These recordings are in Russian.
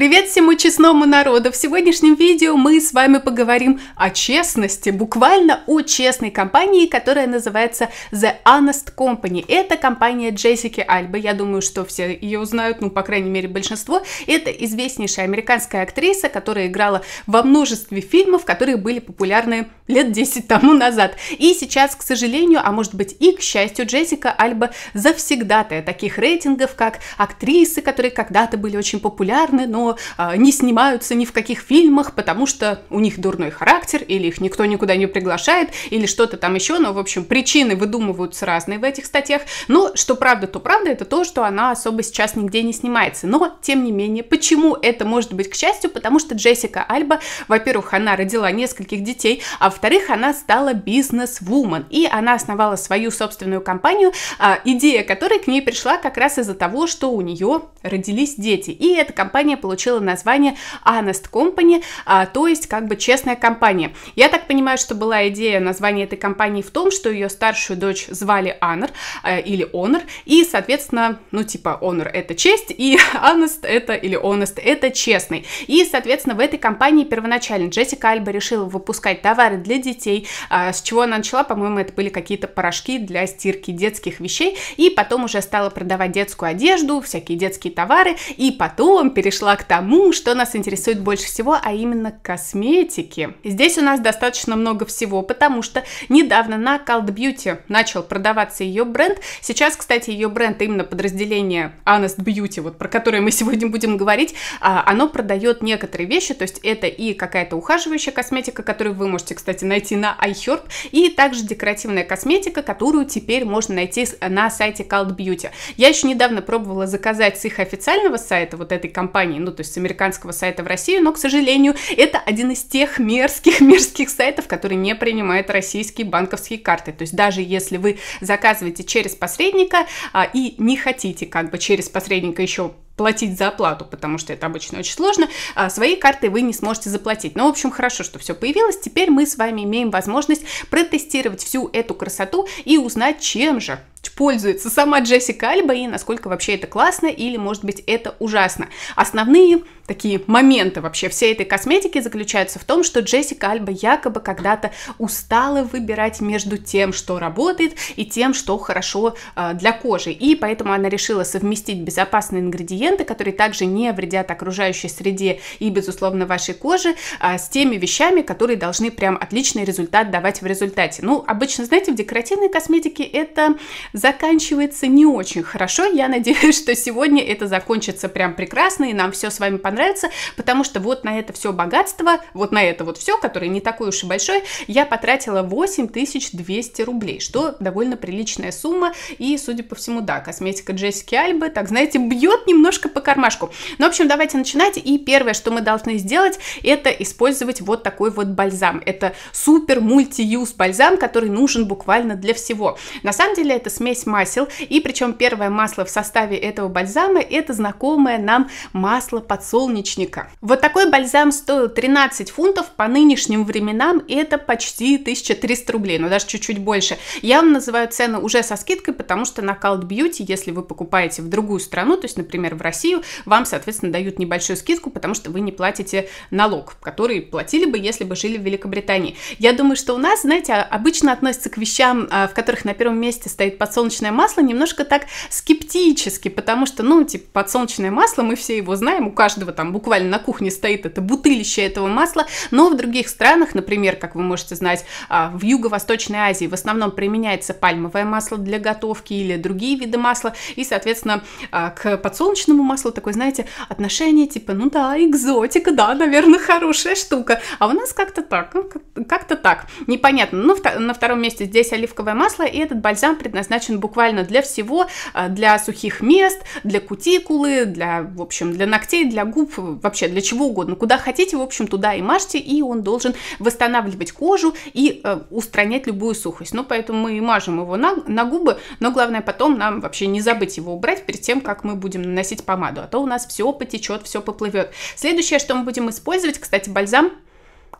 Привет всему честному народу! В сегодняшнем видео мы с вами поговорим о честности, буквально о честной компании, которая называется The Honest Company. Это компания Джессики Альбы, я думаю, что все ее знают, ну, по крайней мере, большинство. Это известнейшая американская актриса, которая играла во множестве фильмов, которые были популярны лет 10 тому назад. И сейчас, к сожалению, а может быть и к счастью, Джессика Альба завсегдатая таких рейтингов, как актрисы, которые когда-то были очень популярны, но а, не снимаются ни в каких фильмах, потому что у них дурной характер, или их никто никуда не приглашает, или что-то там еще, но, ну, в общем, причины выдумываются разные в этих статьях, но что правда, то правда, это то, что она особо сейчас нигде не снимается, но, тем не менее, почему это может быть к счастью, потому что Джессика Альба, во-первых, она родила нескольких детей, а во-вторых, она стала бизнес-вумен, и она основала свою собственную компанию, а, идея которой к ней пришла как раз из-за того, что у нее родились дети, и эта компания получила получила название Honest Company, а, то есть как бы честная компания. Я так понимаю, что была идея названия этой компании в том, что ее старшую дочь звали Honor э, или Honor, и, соответственно, ну типа Honor это честь, и Honest это или Honest это честный. И, соответственно, в этой компании первоначально Джессика Альба решила выпускать товары для детей, э, с чего она начала, по-моему, это были какие-то порошки для стирки детских вещей, и потом уже стала продавать детскую одежду, всякие детские товары, и потом перешла к тому, что нас интересует больше всего, а именно косметики. Здесь у нас достаточно много всего, потому что недавно на Cult Beauty начал продаваться ее бренд. Сейчас, кстати, ее бренд, именно подразделение Honest Beauty, вот про которое мы сегодня будем говорить, а, оно продает некоторые вещи, то есть это и какая-то ухаживающая косметика, которую вы можете, кстати, найти на iHerb, и также декоративная косметика, которую теперь можно найти на сайте Cult Beauty. Я еще недавно пробовала заказать с их официального сайта, вот этой компании, ну, ну, то есть с американского сайта в Россию, но, к сожалению, это один из тех мерзких, мерзких сайтов, который не принимает российские банковские карты. То есть даже если вы заказываете через посредника а, и не хотите как бы через посредника еще платить за оплату, потому что это обычно очень сложно, а своей картой вы не сможете заплатить. Но, ну, в общем, хорошо, что все появилось. Теперь мы с вами имеем возможность протестировать всю эту красоту и узнать, чем же пользуется сама Джессика Альба и насколько вообще это классно или, может быть, это ужасно. Основные такие моменты вообще всей этой косметики заключаются в том, что Джессика Альба якобы когда-то устала выбирать между тем, что работает, и тем, что хорошо э, для кожи. И поэтому она решила совместить безопасные ингредиенты компоненты, которые также не вредят окружающей среде и, безусловно, вашей коже, а, с теми вещами, которые должны прям отличный результат давать в результате. Ну, обычно, знаете, в декоративной косметике это заканчивается не очень хорошо. Я надеюсь, что сегодня это закончится прям прекрасно, и нам все с вами понравится, потому что вот на это все богатство, вот на это вот все, которое не такое уж и большое, я потратила 8200 рублей, что довольно приличная сумма, и, судя по всему, да, косметика Джессики Альбы, так, знаете, бьет немного немножко по кармашку. Ну, в общем, давайте начинать. И первое, что мы должны сделать, это использовать вот такой вот бальзам. Это супер мультиюз бальзам, который нужен буквально для всего. На самом деле это смесь масел, и причем первое масло в составе этого бальзама это знакомое нам масло подсолнечника. Вот такой бальзам стоил 13 фунтов, по нынешним временам это почти 1300 рублей, но ну, даже чуть-чуть больше. Я вам называю цены уже со скидкой, потому что на Cult Beauty, если вы покупаете в другую страну, то есть, например, в Россию, вам, соответственно, дают небольшую скидку, потому что вы не платите налог, который платили бы, если бы жили в Великобритании. Я думаю, что у нас, знаете, а, обычно относятся к вещам, а, в которых на первом месте стоит подсолнечное масло, немножко так скептически, потому что, ну, типа, подсолнечное масло, мы все его знаем, у каждого там буквально на кухне стоит это бутылище этого масла, но в других странах, например, как вы можете знать, а, в Юго-Восточной Азии в основном применяется пальмовое масло для готовки или другие виды масла, и, соответственно, к подсолнечному сливочному маслу такое, знаете, отношение типа, ну да, экзотика, да, наверное, хорошая штука. А у нас как-то так, ну, как-то так, непонятно. Ну, на втором месте здесь оливковое масло, и этот бальзам предназначен буквально для всего, а, для сухих мест, для кутикулы, для, в общем, для ногтей, для губ, вообще для чего угодно. Куда хотите, в общем, туда и мажьте, и он должен восстанавливать кожу и э, устранять любую сухость. Ну, поэтому мы и мажем его на, на губы, но главное потом нам вообще не забыть его убрать перед тем, как мы будем наносить наносить помаду, а то у нас все потечет, все поплывет. Следующее, что мы будем использовать, кстати, бальзам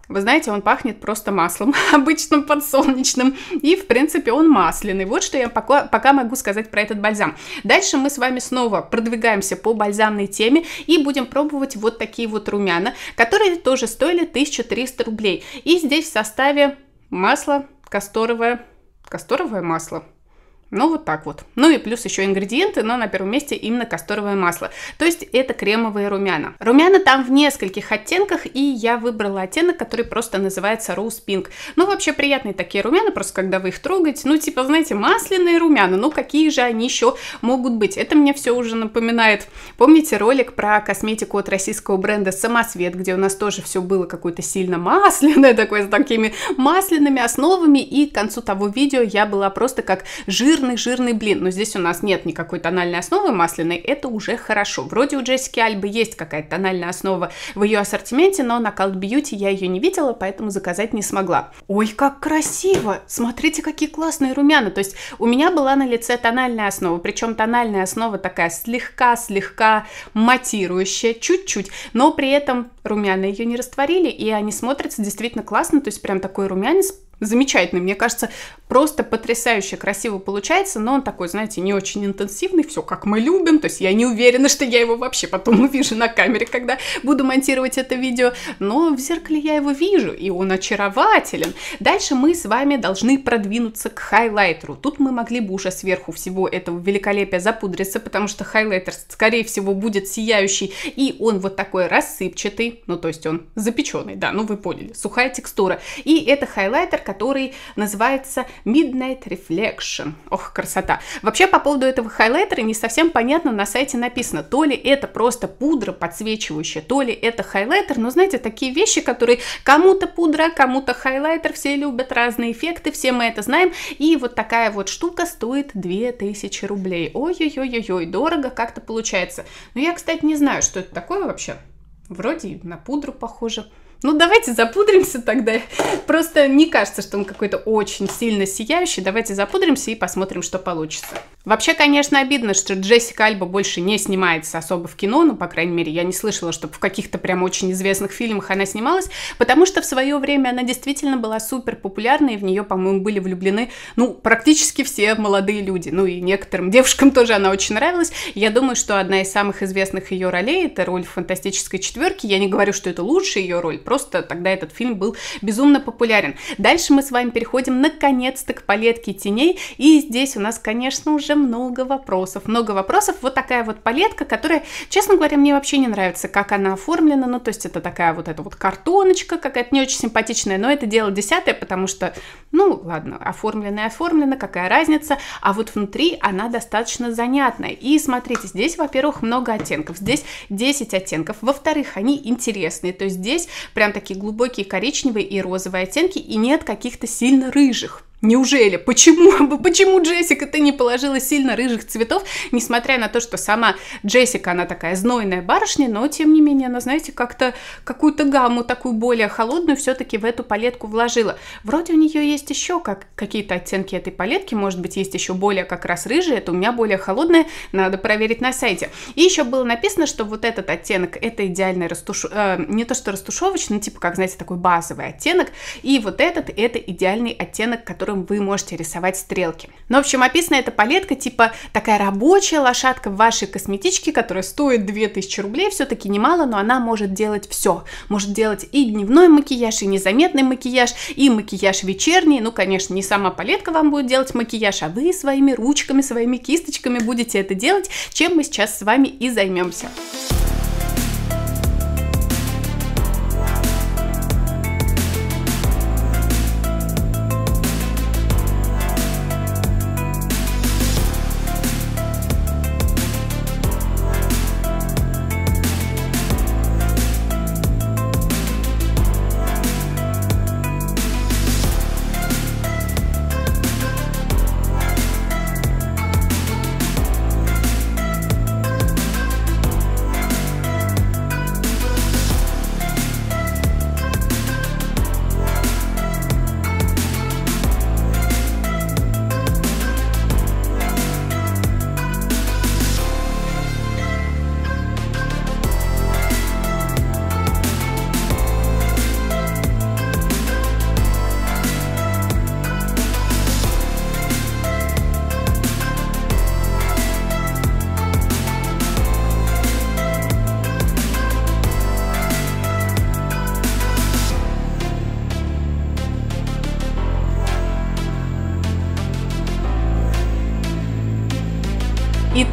вы знаете, он пахнет просто маслом, обычным подсолнечным, и, в принципе, он масляный. Вот что я пока, пока могу сказать про этот бальзам. Дальше мы с вами снова продвигаемся по бальзамной теме и будем пробовать вот такие вот румяна, которые тоже стоили 1300 рублей. И здесь в составе масло касторовое, касторовое масло, ну, вот так вот. Ну и плюс еще ингредиенты, но на первом месте именно касторовое масло. То есть это кремовые румяна. Румяна там в нескольких оттенках, и я выбрала оттенок, который просто называется Rose Pink. Ну, вообще приятные такие румяна, просто когда вы их трогаете, ну, типа, знаете, масляные румяна, ну, какие же они еще могут быть? Это мне все уже напоминает. Помните ролик про косметику от российского бренда Самосвет, где у нас тоже все было какое-то сильно масляное, такое с такими масляными основами, и к концу того видео я была просто как жир жирный-жирный блин, но здесь у нас нет никакой тональной основы масляной, это уже хорошо. Вроде у Джессики Альбы есть какая-то тональная основа в ее ассортименте, но на Cult Beauty я ее не видела, поэтому заказать не смогла. Ой, как красиво! Смотрите, какие классные румяна! То есть у меня была на лице тональная основа, причем тональная основа такая слегка-слегка матирующая, чуть-чуть, но при этом румяна ее не растворили, и они смотрятся действительно классно, то есть прям такой румянец замечательный, мне кажется, просто потрясающе красиво получается, но он такой, знаете, не очень интенсивный, все как мы любим, то есть я не уверена, что я его вообще потом увижу на камере, когда буду монтировать это видео, но в зеркале я его вижу, и он очарователен. Дальше мы с вами должны продвинуться к хайлайтеру. Тут мы могли бы уже сверху всего этого великолепия запудриться, потому что хайлайтер, скорее всего, будет сияющий, и он вот такой рассыпчатый, ну то есть он запеченный, да, ну вы поняли, сухая текстура. И это хайлайтер, который называется Midnight Reflection. Ох, красота. Вообще, по поводу этого хайлайтера не совсем понятно, на сайте написано, то ли это просто пудра подсвечивающая, то ли это хайлайтер, но знаете, такие вещи, которые кому-то пудра, кому-то хайлайтер, все любят разные эффекты, все мы это знаем, и вот такая вот штука стоит 2000 рублей. Ой-ой-ой-ой, дорого как-то получается. Но я, кстати, не знаю, что это такое вообще. Вроде на пудру похоже. Ну, давайте запудримся тогда. Просто не кажется, что он какой-то очень сильно сияющий. Давайте запудримся и посмотрим, что получится. Вообще, конечно, обидно, что Джессика Альба больше не снимается особо в кино, ну, по крайней мере, я не слышала, чтобы в каких-то прям очень известных фильмах она снималась, потому что в свое время она действительно была супер популярна, и в нее, по-моему, были влюблены, ну, практически все молодые люди, ну, и некоторым девушкам тоже она очень нравилась. Я думаю, что одна из самых известных ее ролей — это роль в «Фантастической четверке». Я не говорю, что это лучшая ее роль, просто тогда этот фильм был безумно популярен. Дальше мы с вами переходим, наконец-то, к палетке теней, и здесь у нас, конечно, уже тоже много вопросов. Много вопросов. Вот такая вот палетка, которая, честно говоря, мне вообще не нравится, как она оформлена. Ну, то есть это такая вот эта вот картоночка какая-то не очень симпатичная, но это дело десятое, потому что, ну, ладно, оформлена и оформлена, какая разница. А вот внутри она достаточно занятная. И смотрите, здесь, во-первых, много оттенков. Здесь 10 оттенков. Во-вторых, они интересные. То есть здесь прям такие глубокие коричневые и розовые оттенки, и нет каких-то сильно рыжих. Неужели? Почему? Почему, Джессика, ты не положила сильно рыжих цветов, несмотря на то, что сама Джессика, она такая знойная барышня, но, тем не менее, она, знаете, как-то какую-то гамму такую более холодную все-таки в эту палетку вложила. Вроде у нее есть еще как, какие-то оттенки этой палетки, может быть, есть еще более как раз рыжие, это у меня более холодная, надо проверить на сайте. И еще было написано, что вот этот оттенок, это идеальный растуш... э, не то что растушевочный, типа, как, знаете, такой базовый оттенок, и вот этот, это идеальный оттенок, который которым вы можете рисовать стрелки. Ну, в общем, описана эта палетка типа такая рабочая лошадка в вашей косметичке, которая стоит 2000 рублей, все-таки немало, но она может делать все. Может делать и дневной макияж, и незаметный макияж, и макияж вечерний. Ну, конечно, не сама палетка вам будет делать макияж, а вы своими ручками, своими кисточками будете это делать, чем мы сейчас с вами и займемся.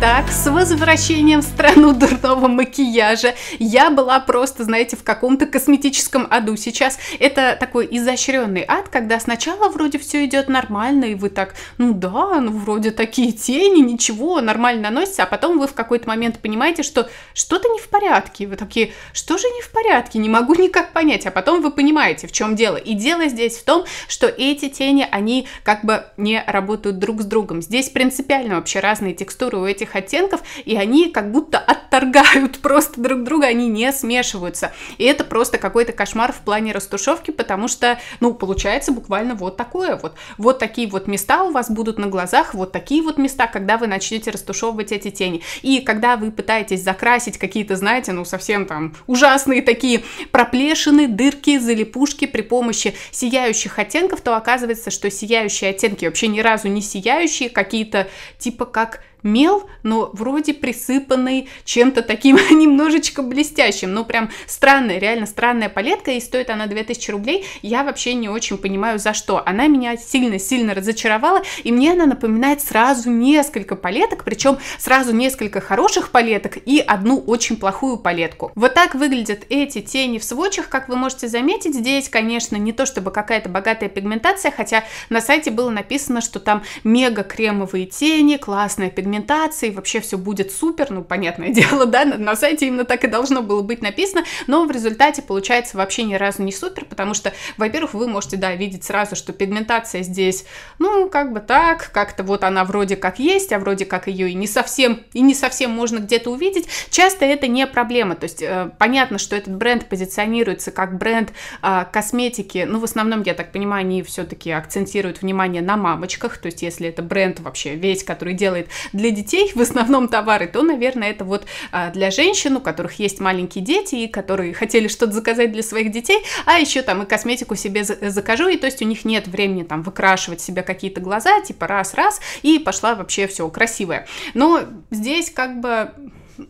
так, с возвращением в страну дурного макияжа. Я была просто, знаете, в каком-то косметическом аду сейчас. Это такой изощренный ад, когда сначала вроде все идет нормально, и вы так, ну да, ну вроде такие тени, ничего, нормально наносится, а потом вы в какой-то момент понимаете, что что-то не в порядке. Вы такие, что же не в порядке, не могу никак понять. А потом вы понимаете, в чем дело. И дело здесь в том, что эти тени, они как бы не работают друг с другом. Здесь принципиально вообще разные текстуры у этих оттенков, и они как будто отторгают просто друг друга, они не смешиваются. И это просто какой-то кошмар в плане растушевки, потому что, ну, получается буквально вот такое вот. Вот такие вот места у вас будут на глазах, вот такие вот места, когда вы начнете растушевывать эти тени. И когда вы пытаетесь закрасить какие-то, знаете, ну, совсем там ужасные такие проплешины, дырки, залипушки при помощи сияющих оттенков, то оказывается, что сияющие оттенки вообще ни разу не сияющие, какие-то типа как мел, но вроде присыпанный чем-то таким немножечко блестящим. Ну, прям странная, реально странная палетка, и стоит она 2000 рублей. Я вообще не очень понимаю, за что. Она меня сильно-сильно разочаровала, и мне она напоминает сразу несколько палеток, причем сразу несколько хороших палеток и одну очень плохую палетку. Вот так выглядят эти тени в сводчах, как вы можете заметить. Здесь, конечно, не то чтобы какая-то богатая пигментация, хотя на сайте было написано, что там мега кремовые тени, классная пигментация, фрагментации, вообще все будет супер, ну, понятное дело, да, на, на сайте именно так и должно было быть написано, но в результате получается вообще ни разу не супер, потому что, во-первых, вы можете, да, видеть сразу, что пигментация здесь, ну, как бы так, как-то вот она вроде как есть, а вроде как ее и не совсем, и не совсем можно где-то увидеть, часто это не проблема, то есть э, понятно, что этот бренд позиционируется как бренд э, косметики, ну, в основном, я так понимаю, они все-таки акцентируют внимание на мамочках, то есть если это бренд вообще весь, который делает для детей в основном товары, то, наверное, это вот а, для женщин, у которых есть маленькие дети и которые хотели что-то заказать для своих детей, а еще там и косметику себе э, закажу, и то есть у них нет времени там выкрашивать себе какие-то глаза, типа раз-раз, и пошла вообще все красивое. Но здесь как бы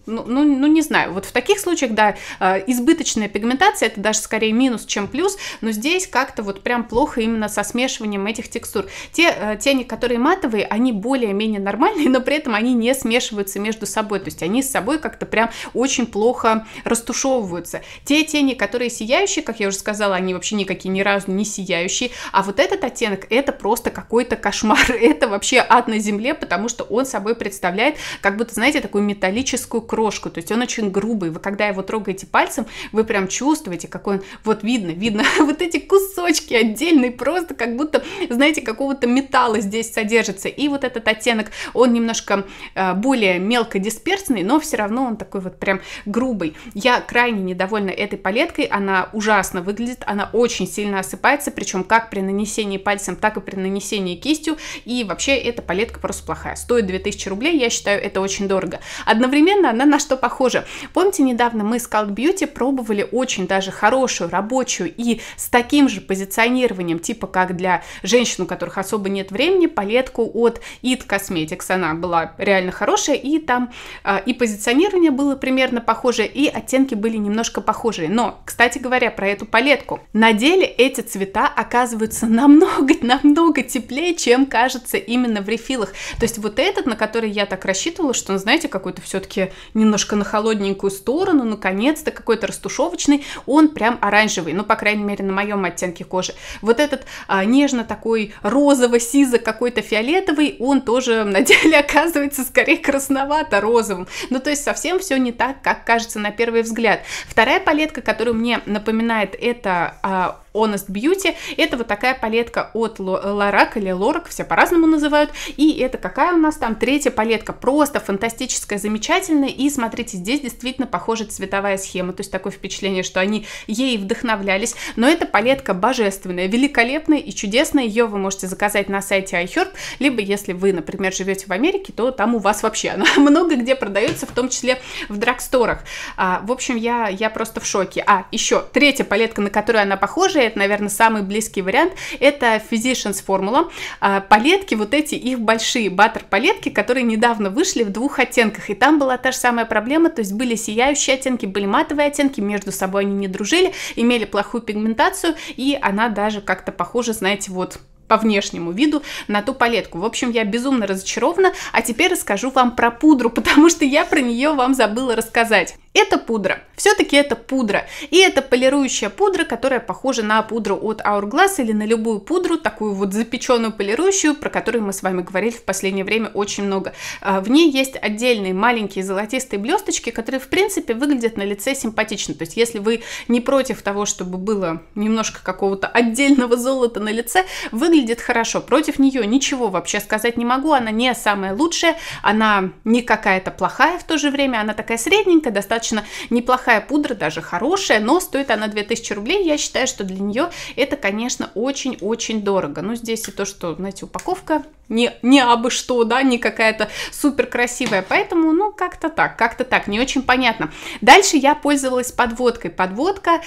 ну, ну, ну не знаю, вот в таких случаях, да, э, избыточная пигментация, это даже скорее минус, чем плюс, но здесь как-то вот прям плохо именно со смешиванием этих текстур. Те э, тени, которые матовые, они более-менее нормальные, но при этом они не смешиваются между собой, то есть они с собой как-то прям очень плохо растушевываются. Те тени, которые сияющие, как я уже сказала, они вообще никакие ни разу не сияющие, а вот этот оттенок, это просто какой-то кошмар, это вообще ад на земле, потому что он собой представляет как будто, знаете, такую металлическую плоскую крошку, то есть он очень грубый, вы когда его трогаете пальцем, вы прям чувствуете, какой он, вот видно, видно, вот эти кусочки отдельные, просто как будто, знаете, какого-то металла здесь содержится, и вот этот оттенок, он немножко э, более дисперсный, но все равно он такой вот прям грубый. Я крайне недовольна этой палеткой, она ужасно выглядит, она очень сильно осыпается, причем как при нанесении пальцем, так и при нанесении кистью, и вообще эта палетка просто плохая. Стоит 2000 рублей, я считаю, это очень дорого. Одновременно примерно она на что похожа. Помните, недавно мы с Cult Beauty пробовали очень даже хорошую, рабочую и с таким же позиционированием, типа как для женщин, у которых особо нет времени, палетку от It Cosmetics. Она была реально хорошая, и там э, и позиционирование было примерно похожее, и оттенки были немножко похожие. Но, кстати говоря, про эту палетку. На деле эти цвета оказываются намного, намного теплее, чем кажется именно в рефилах. То есть вот этот, на который я так рассчитывала, что он, знаете, какой-то все-таки немножко на холодненькую сторону, наконец-то какой-то растушевочный, он прям оранжевый, ну, по крайней мере, на моем оттенке кожи. Вот этот а, нежно такой розово-сизо какой-то фиолетовый, он тоже на деле оказывается скорее красновато-розовым. Ну, то есть совсем все не так, как кажется на первый взгляд. Вторая палетка, которую мне напоминает это... А, Honest Beauty. Это вот такая палетка от Лорак или Лорак, все по-разному называют. И это какая у нас там третья палетка, просто фантастическая, замечательная. И смотрите, здесь действительно похожа цветовая схема, то есть такое впечатление, что они ей вдохновлялись. Но эта палетка божественная, великолепная и чудесная. Ее вы можете заказать на сайте iHerb, либо если вы, например, живете в Америке, то там у вас вообще она много где продается, в том числе в драгсторах. А, в общем, я, я просто в шоке. А, еще третья палетка, на которую она похожа, это, наверное, самый близкий вариант, это Physicians Formula. А, палетки, вот эти их большие баттер-палетки, которые недавно вышли в двух оттенках, и там была та же самая проблема, то есть были сияющие оттенки, были матовые оттенки, между собой они не дружили, имели плохую пигментацию, и она даже как-то похожа, знаете, вот по внешнему виду на ту палетку. В общем, я безумно разочарована, а теперь расскажу вам про пудру, потому что я про нее вам забыла рассказать. Это пудра. Все-таки это пудра. И это полирующая пудра, которая похожа на пудру от Hourglass или на любую пудру, такую вот запеченную полирующую, про которую мы с вами говорили в последнее время очень много. А, в ней есть отдельные маленькие золотистые блесточки, которые в принципе выглядят на лице симпатично. То есть если вы не против того, чтобы было немножко какого-то отдельного золота на лице, выглядит хорошо. Против нее ничего вообще сказать не могу. Она не самая лучшая, она не какая-то плохая в то же время, она такая средненькая, достаточно достаточно неплохая пудра, даже хорошая, но стоит она 2000 рублей. Я считаю, что для нее это, конечно, очень-очень дорого. Ну, здесь и то, что, знаете, упаковка не, не абы что, да, не какая-то супер красивая, поэтому, ну, как-то так, как-то так, не очень понятно. Дальше я пользовалась подводкой. Подводка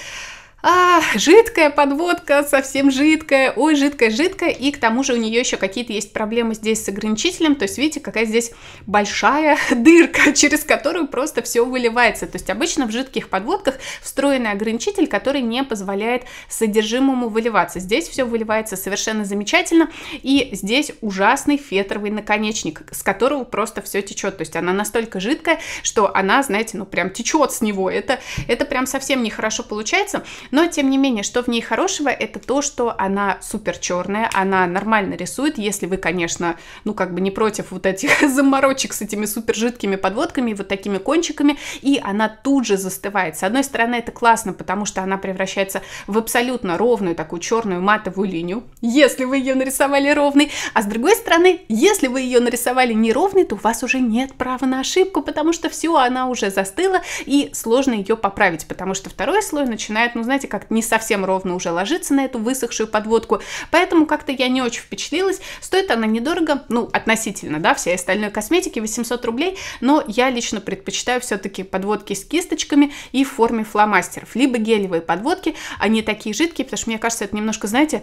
а, жидкая подводка, совсем жидкая, ой, жидкая-жидкая, и к тому же у нее еще какие-то есть проблемы здесь с ограничителем, то есть видите, какая здесь большая дырка, через которую просто все выливается, то есть обычно в жидких подводках встроенный ограничитель, который не позволяет содержимому выливаться, здесь все выливается совершенно замечательно, и здесь ужасный фетровый наконечник, с которого просто все течет, то есть она настолько жидкая, что она, знаете, ну прям течет с него, это, это прям совсем нехорошо получается, но, тем не менее, что в ней хорошего, это то, что она супер черная, она нормально рисует, если вы, конечно, ну как бы не против вот этих заморочек с этими супер жидкими подводками, вот такими кончиками, и она тут же застывает. С одной стороны, это классно, потому что она превращается в абсолютно ровную такую черную матовую линию, если вы ее нарисовали ровной, а с другой стороны, если вы ее нарисовали неровной, то у вас уже нет права на ошибку, потому что все, она уже застыла, и сложно ее поправить, потому что второй слой начинает, ну знаете, знаете, как не совсем ровно уже ложится на эту высохшую подводку, поэтому как-то я не очень впечатлилась. Стоит она недорого, ну, относительно, да, всей остальной косметики, 800 рублей, но я лично предпочитаю все-таки подводки с кисточками и в форме фломастеров, либо гелевые подводки, они такие жидкие, потому что мне кажется, это немножко, знаете,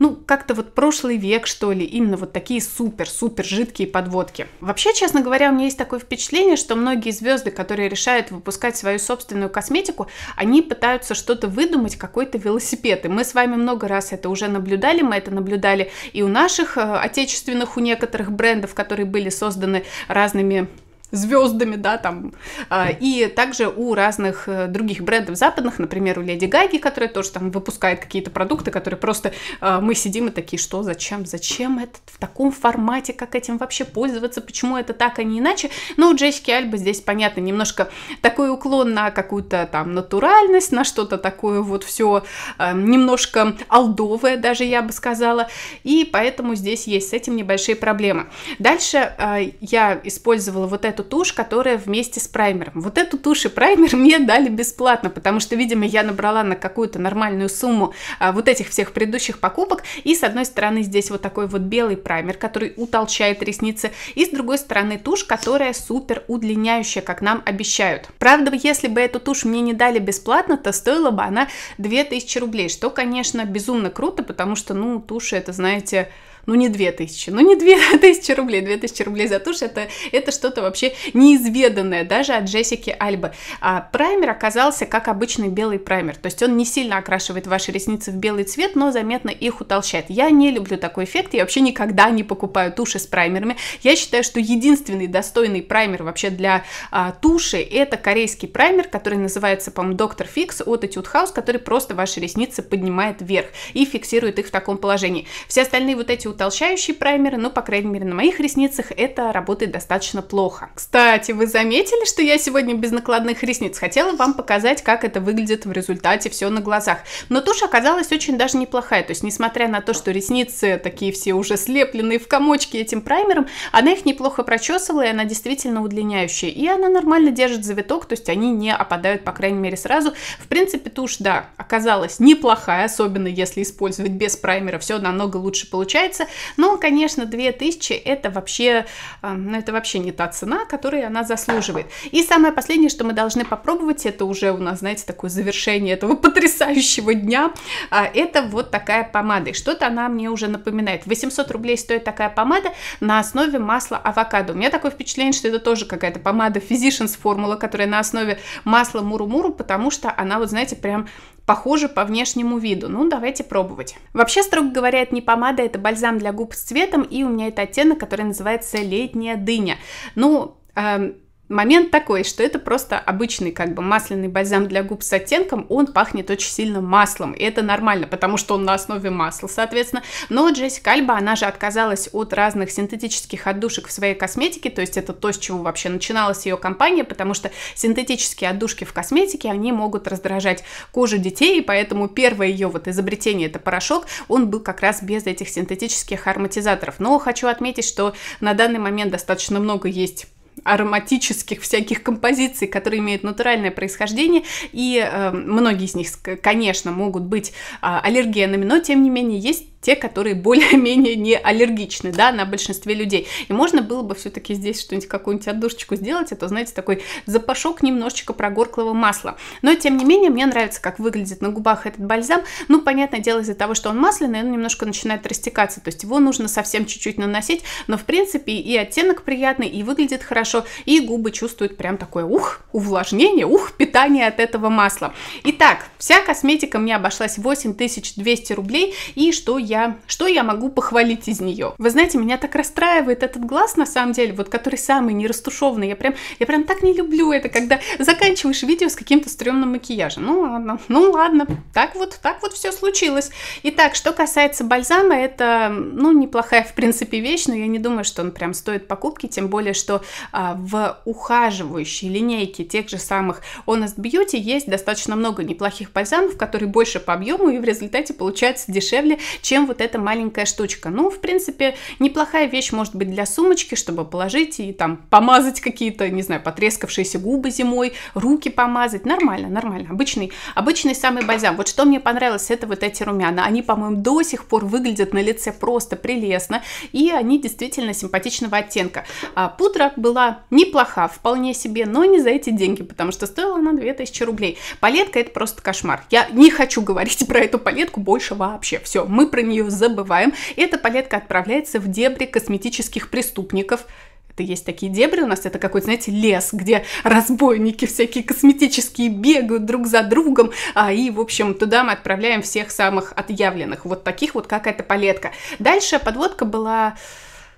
ну, как-то вот прошлый век, что ли, именно вот такие супер-супер жидкие подводки. Вообще, честно говоря, у меня есть такое впечатление, что многие звезды, которые решают выпускать свою собственную косметику, они пытаются что-то выдумать, выдумать какой-то велосипед. И мы с вами много раз это уже наблюдали, мы это наблюдали и у наших э, отечественных, у некоторых брендов, которые были созданы разными звездами, да, там. А, и также у разных э, других брендов западных, например, у Леди Гаги, которая тоже там выпускает какие-то продукты, которые просто а, мы сидим и такие, что, зачем, зачем это в таком формате, как этим вообще пользоваться, почему это так, а не иначе. Но ну, у Джессики Альба здесь, понятно, немножко такой уклон на какую-то там натуральность, на что-то такое вот все а, немножко алдовое даже, я бы сказала. И поэтому здесь есть с этим небольшие проблемы. Дальше я использовала вот эту тушь, которая вместе с праймером. Вот эту тушь и праймер мне дали бесплатно, потому что, видимо, я набрала на какую-то нормальную сумму а, вот этих всех предыдущих покупок. И с одной стороны здесь вот такой вот белый праймер, который утолщает ресницы, и с другой стороны тушь, которая супер удлиняющая, как нам обещают. Правда, если бы эту тушь мне не дали бесплатно, то стоила бы она 2000 рублей, что, конечно, безумно круто, потому что, ну, туши это, знаете, ну не 2000, ну не 2000 рублей, 2000 рублей за тушь, это, это что-то вообще неизведанное даже от Джессики Альбы. А праймер оказался как обычный белый праймер, то есть он не сильно окрашивает ваши ресницы в белый цвет, но заметно их утолщает. Я не люблю такой эффект, я вообще никогда не покупаю туши с праймерами. Я считаю, что единственный достойный праймер вообще для а, туши это корейский праймер, который называется, по-моему, Доктор Фикс от Etude House, который просто ваши ресницы поднимает вверх и фиксирует их в таком положении. Все остальные вот эти утолщающий праймер, но, по крайней мере, на моих ресницах это работает достаточно плохо. Кстати, вы заметили, что я сегодня без накладных ресниц? Хотела вам показать, как это выглядит в результате все на глазах. Но тушь оказалась очень даже неплохая. То есть, несмотря на то, что ресницы такие все уже слепленные в комочки этим праймером, она их неплохо прочесывала, и она действительно удлиняющая. И она нормально держит завиток, то есть они не опадают, по крайней мере, сразу. В принципе, тушь, да, оказалась неплохая, особенно если использовать без праймера, все намного лучше получается разница. Но, конечно, 2000 это вообще, э, ну, это вообще не та цена, которую она заслуживает. И самое последнее, что мы должны попробовать, это уже у нас, знаете, такое завершение этого потрясающего дня, а, это вот такая помада. И что-то она мне уже напоминает. 800 рублей стоит такая помада на основе масла авокадо. У меня такое впечатление, что это тоже какая-то помада Physicians Formula, которая на основе масла муру-муру, потому что она, вот знаете, прям похожи по внешнему виду. Ну, давайте пробовать. Вообще, строго говоря, это не помада, это бальзам для губ с цветом, и у меня это оттенок, который называется летняя дыня. Ну, эм, Момент такой, что это просто обычный как бы масляный бальзам для губ с оттенком, он пахнет очень сильно маслом, и это нормально, потому что он на основе масла, соответственно. Но Джессика Альба, она же отказалась от разных синтетических отдушек в своей косметике, то есть это то, с чего вообще начиналась ее компания, потому что синтетические отдушки в косметике, они могут раздражать кожу детей, и поэтому первое ее вот изобретение, это порошок, он был как раз без этих синтетических ароматизаторов. Но хочу отметить, что на данный момент достаточно много есть ароматических всяких композиций, которые имеют натуральное происхождение, и э, многие из них, конечно, могут быть э, аллергенами, но тем не менее есть те, которые более-менее не аллергичны, да, на большинстве людей. И можно было бы все-таки здесь что-нибудь, какую-нибудь отдушечку сделать, а то, знаете, такой запашок немножечко прогорклого масла. Но, тем не менее, мне нравится, как выглядит на губах этот бальзам. Ну, понятное дело, из-за того, что он масляный, он немножко начинает растекаться, то есть его нужно совсем чуть-чуть наносить, но, в принципе, и оттенок приятный, и выглядит хорошо, и губы чувствуют прям такое, ух, увлажнение, ух, питание от этого масла. Итак, вся косметика мне обошлась 8200 рублей, и что я я, что я могу похвалить из нее? Вы знаете, меня так расстраивает этот глаз, на самом деле, вот который самый нерастушеванный. Я прям, я прям так не люблю это, когда заканчиваешь видео с каким-то стрёмным макияжем. Ну ладно, ну ладно, так вот, так вот все случилось. Итак, что касается бальзама, это, ну, неплохая, в принципе, вещь, но я не думаю, что он прям стоит покупки, тем более, что а, в ухаживающей линейке тех же самых Honest Beauty есть достаточно много неплохих бальзамов, которые больше по объему и в результате получаются дешевле, чем чем вот эта маленькая штучка. Ну, в принципе, неплохая вещь может быть для сумочки, чтобы положить и там помазать какие-то, не знаю, потрескавшиеся губы зимой, руки помазать. Нормально, нормально. Обычный, обычный самый бальзам. Вот что мне понравилось, это вот эти румяна. Они, по-моему, до сих пор выглядят на лице просто прелестно. И они действительно симпатичного оттенка. А пудра была неплоха вполне себе, но не за эти деньги, потому что стоила она 2000 рублей. Палетка это просто кошмар. Я не хочу говорить про эту палетку больше вообще. Все, мы про нее забываем. И эта палетка отправляется в дебри косметических преступников, это есть такие дебри у нас, это какой-то, знаете, лес, где разбойники всякие косметические бегают друг за другом, а, и, в общем, туда мы отправляем всех самых отъявленных, вот таких вот, как эта палетка. Дальше подводка была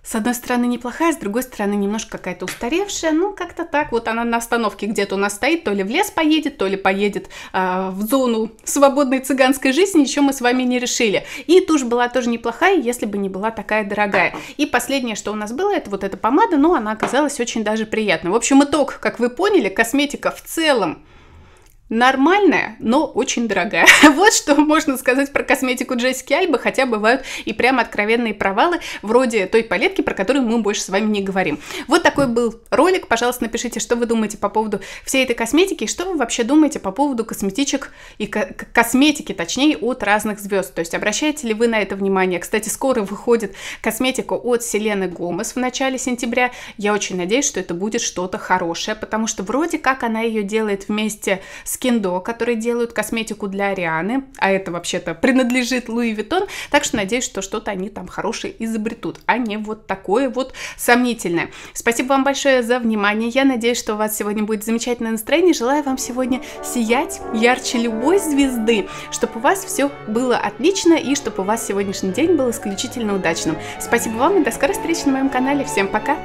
с одной стороны неплохая, с другой стороны немножко какая-то устаревшая, ну как-то так, вот она на остановке где-то у нас стоит, то ли в лес поедет, то ли поедет э, в зону свободной цыганской жизни, еще мы с вами не решили. И тушь была тоже неплохая, если бы не была такая дорогая. И последнее, что у нас было, это вот эта помада, но она оказалась очень даже приятной. В общем, итог, как вы поняли, косметика в целом нормальная, но очень дорогая. вот что можно сказать про косметику Джессики Альбы, хотя бывают и прямо откровенные провалы, вроде той палетки, про которую мы больше с вами не говорим. Вот такой был ролик. Пожалуйста, напишите, что вы думаете по поводу всей этой косметики, и что вы вообще думаете по поводу косметичек и ко косметики, точнее, от разных звезд. То есть обращаете ли вы на это внимание? Кстати, скоро выходит косметика от Селены Гомес в начале сентября. Я очень надеюсь, что это будет что-то хорошее, потому что вроде как она ее делает вместе с Скиндо, которые делают косметику для Арианы, а это вообще-то принадлежит Луи Виттон, так что надеюсь, что что-то они там хорошее изобретут, а не вот такое вот сомнительное. Спасибо вам большое за внимание, я надеюсь, что у вас сегодня будет замечательное настроение, желаю вам сегодня сиять ярче любой звезды, чтобы у вас все было отлично и чтобы у вас сегодняшний день был исключительно удачным. Спасибо вам и до скорой встречи на моем канале, всем пока!